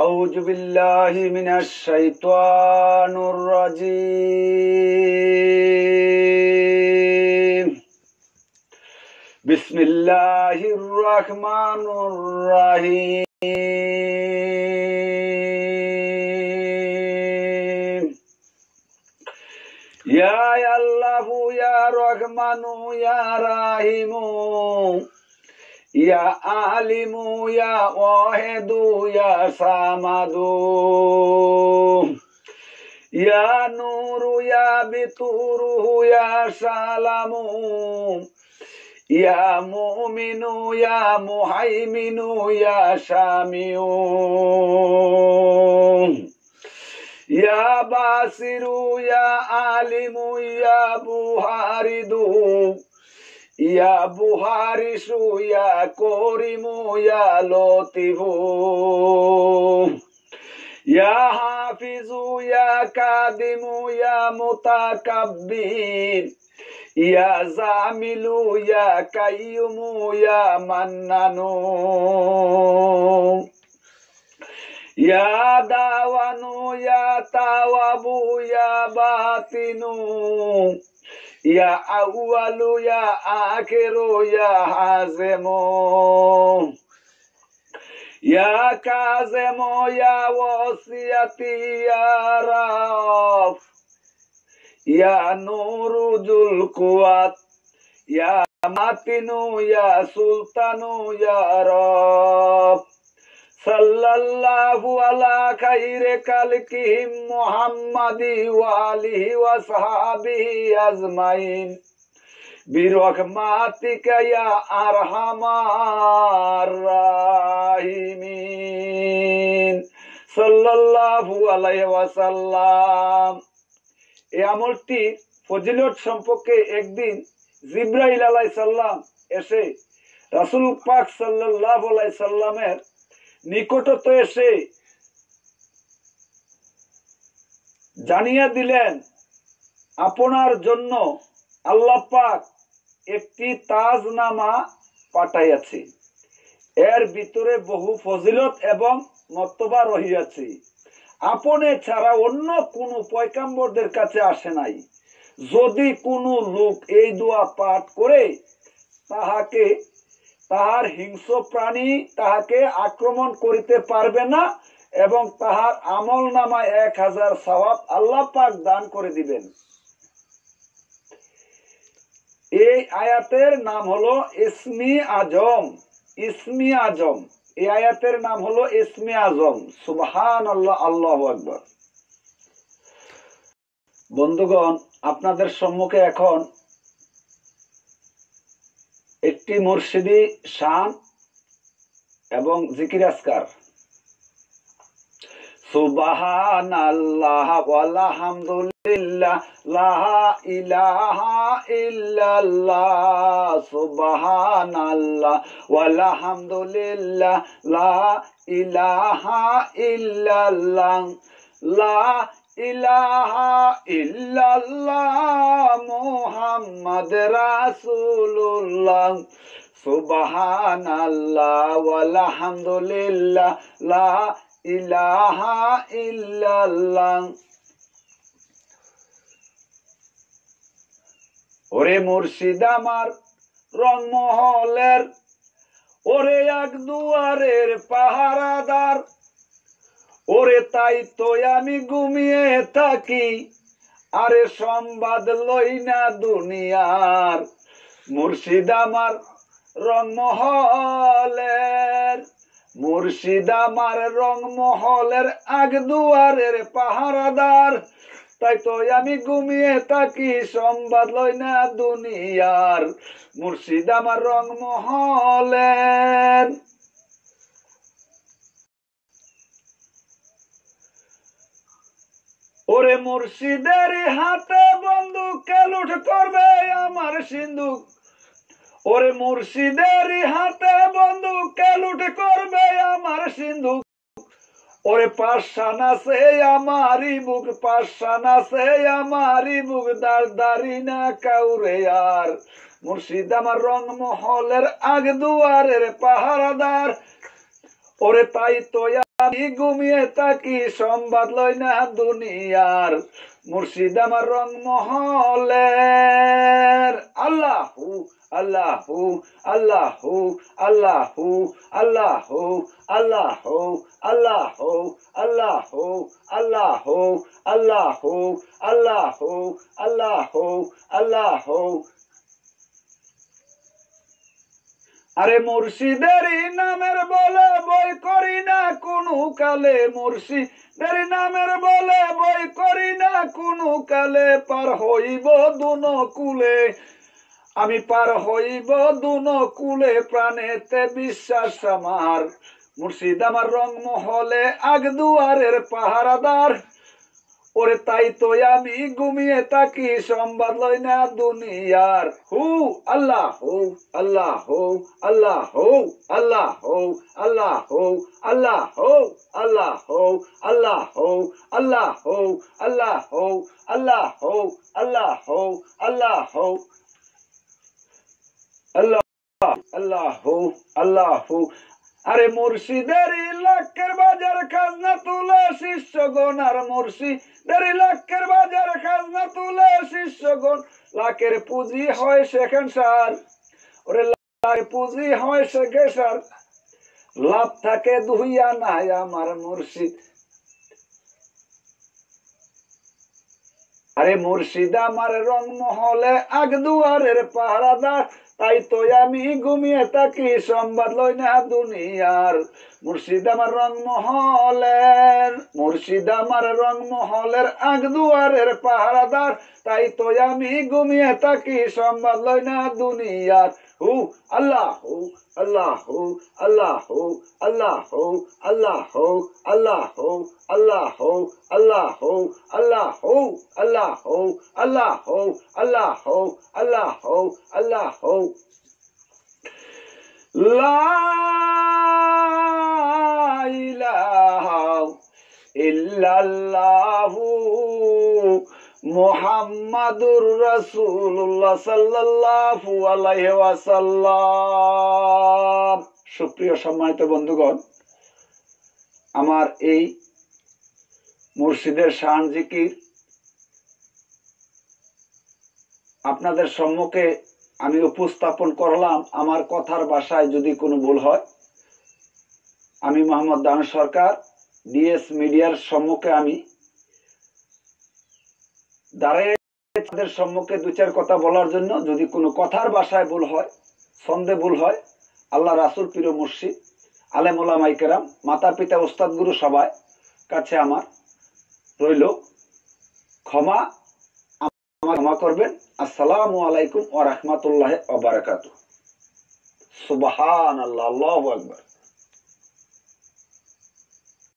أعوذ بالله من الشيطان الرجيم بسم الله الرحمن الرحيم يا الله يا رحمن يا رحيم يا عالم يا واحد يا صمد يا نور يا بتور يا سلام يا مؤمن يا مهيمن يا شامي يا باسر يا عالم يا بوهاردو ইয়া বুহারিসু ইয়া করিমু ইয়া লতিফু ইয়া হাফিজু ইয়া কাদিমু ইয়া মুতাকাব্বির ইয়া জামিলু ইয়া কাইয়ুমু ইয়া মান্নানু ইয়া দাওয়ানু ইয়া তাওয়াবু ইয়া বাতিনু Ya awalu ya akeru ya hazemo. Ya kazemo ya wasiyati ya raf. Ya nuru kuat. Ya matinu ya sultanu ya raf. সাল্লাহু আলা খাইরে কালকিহিম মুহাম্মাদি ওয়া আলিহি ওয়া সাহাবিহি আজমাইন বিরহমাতিকা ইয়া আরহামার রাহিমিন সাল্লাল্লাহু আলাইহি ওয়াসাল্লাম এই আমলটি ফজিলত সম্পর্কে একদিন জিব্রাইল আলাই সাল্লাম এসে রাসুল পাক সাল্লাহ আলাই সাল্লামের নিকটত এসে জানিয়ে দিলেন আপনার জন্য আল্লাহ পাক একটি তাজনামা পাঠাইয়াছি এর ভিতরে বহু ফজিলত এবং মতবা রহিয়াছে আপনে ছাড়া অন্য কোন পয়কাম্বরদের কাছে আসে নাই যদি কোনো লোক এই দোয়া পাঠ করে তাহাকে তাহার হিংস্র প্রাণী তাহাকে আক্রমণ করিতে পারবে না এবং তাহার আমল নামায় এক হাজার সবাব আল্লাহ পাক দান করে দিবেন এই আয়াতের নাম হলো ইসমি আজম ইসমি আজম এই আয়াতের নাম হলো ইসমি আজম সুবহান আল্লাহ আল্লাহ আকবর বন্ধুগণ আপনাদের সম্মুখে এখন একটি মুর্শিদি শান এবং জিকির আসকার সুবহানাল্লাহ ইলাহা ইল্লাল্লাহ ইলাহা ইল্লাল্লাহ লা ইলাহা ইল্লাল্লাহ মুহাম্মদ রাসূলুল্লাহ সুবহানাল্লাহ ইলাহা ইল্লাল্লাহ ওরে মুর্শিদ আমার রংমহলের ওরে এক দুয়ারের পাহারাদার ওরে তাই তো আমি ঘুমিয়ে থাকি আরে সংবাদ লই না দুনিয়ার মুর্শিদ আমার রংমহলের মুর্শিদ আমার রংমহলের আগ দুয়ারের পাহারাদার তাই তো আমি ঘুমিয়ে থাকি সংবাদ লই না দুনিয়ার মুর্শিদ আমার রংমহলের ওরে মুর্শিদের হাতে বন্দুকে লুট করবে আমার সিন্ধু ওরে মুর্শিদের হাতে বন্দুকে লুট করবে আমার সিন্ধু ওরে পাশান আছে আমারি মুখ পাশান আছে আমারি মুখ দার দারি না কাউরে আর মুর্শিদ আমার রংমহলের আগ দুয়ারের পাহারাদার ওরে তাই তোয়া আমি ঘুমিয়ে থাকি সংবাদ লই না দুনিয়ার মুর্শিদ আমার রং মহলের আল্লাহু আল্লাহ আল্লাহ আল্লাহু আল্লাহ আল্লাহ আল্লাহু আল্লাহ আল্লাহু আল্লাহ আল্লাহু আল্লাহ আল্লাহু আরে মুর্শিদের নামের বলে বই করি না কোনো কালে মুর্শিদের নামের বলে বই করি না কোনো কালে পার হইব দুন কুলে আমি পার হইব দুন কুলে প্রাণেতে বিশ্বাস আমার মুর্শিদ আমার রং মহলে আগদুয়ারের পাহারাদার ওরে তাই তো আমি ঘুমিয়ে থাকি সম্বাদ লই না দুনিয়ার হু আল্লাহ হো আল্লাহ হো আল্লাহ হো আল্লাহ হো আল্লাহ হো আল্লাহ হো আল্লাহ হো আল্লাহ হো আল্লাহ হো আল্লাহ হো আল্লাহ হো আল্লাহ হো আল্লাহ হো আল্লাহ আল্লাহ হো আল্লাহ হো আরে মুর্শিদের লাখের বাজার খাজনা তুলে শিষ্য গণ আর মুর্শিদের লাখের বাজার খাজনা তুলে শিষ্য গণ লাখের পুঁজি হয় সেখান সার ওরে লাখের পুঁজি হয় সেখে সার লাভ থাকে দুইয়া নাই আমার মুর্শিদ আরে মুর্শিদ আমার রং মহলে আগদুয়ারের দুয়ারের পাহারাদার তাই তো আমি ঘুমিয়ে থাকি সংবাদ লই না দুনিয়ার মুর্শিদ আমার মহলের মুর্শিদ আমার আগ আগদুয়ারের পাহারাদার তাই তো আমি ঘুমিয়ে থাকি সংবাদ লই না দুনিয়ার هو الله هو الله هو الله هو الله هو الله هو الله هو الله هو الله هو الله هو الله الله الله الله الله لا إله إلا الله মোহাম্মদুর রসুল্লাহ সাল্লাল্লাহু আলাইসাল্লাম সুপ্রিয় সম্মানিত বন্ধুগণ আমার এই মুর্শিদের শান জিকির আপনাদের সম্মুখে আমি উপস্থাপন করলাম আমার কথার বাসায় যদি কোনো ভুল হয় আমি মোহাম্মদ দান সরকার ডিএস মিডিয়ার সম্মুখে আমি দাঁড়িয়ে সম্মুখে দু চার কথা বলার জন্য যদি কোনো কথার বাসায় ভুল হয় সন্দেহ ভুল হয় আল্লাহ রাসুল পিরো মুর্শিদ আলেমুল্লা মাইকেরাম মাতা পিতা ওস্তাদ গুরু সবাই কাছে আমার রইল ক্ষমা ক্ষমা করবেন আসসালামু আলাইকুম ও রহমতুল্লাহ ওবরাকাত সুবাহান আল্লাহ আল্লাহ আকবর